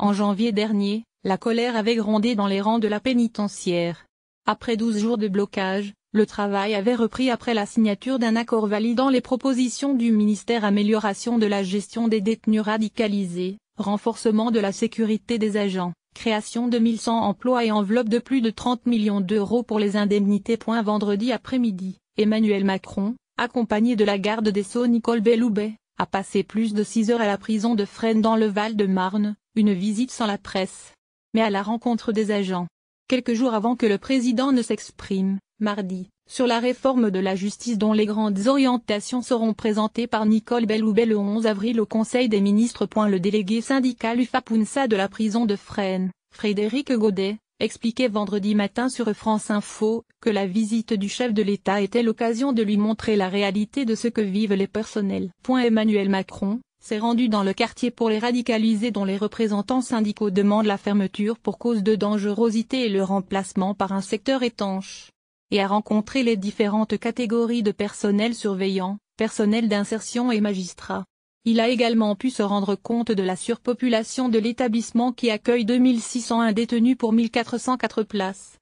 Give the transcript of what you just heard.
En janvier dernier, la colère avait grondé dans les rangs de la pénitentiaire. Après douze jours de blocage, le travail avait repris après la signature d'un accord validant les propositions du ministère Amélioration de la gestion des détenus radicalisés, renforcement de la sécurité des agents, création de 1100 emplois et enveloppe de plus de 30 millions d'euros pour les indemnités. Point vendredi après-midi, Emmanuel Macron, accompagné de la garde des Sceaux Nicole Belloubet, a passé plus de 6 heures à la prison de Fresnes dans le Val-de-Marne, une visite sans la presse, mais à la rencontre des agents. Quelques jours avant que le président ne s'exprime, mardi, sur la réforme de la justice dont les grandes orientations seront présentées par Nicole Belloubet le 11 avril au Conseil des ministres. Le délégué syndical UFA Pounsa de la prison de Fresnes, Frédéric Godet, expliquait vendredi matin sur France Info que la visite du chef de l'État était l'occasion de lui montrer la réalité de ce que vivent les personnels. Emmanuel Macron, s'est rendu dans le quartier pour les radicaliser dont les représentants syndicaux demandent la fermeture pour cause de dangerosité et le remplacement par un secteur étanche. Et a rencontré les différentes catégories de personnel surveillant, personnel d'insertion et magistrats. Il a également pu se rendre compte de la surpopulation de l'établissement qui accueille 2601 détenus pour 1404 places.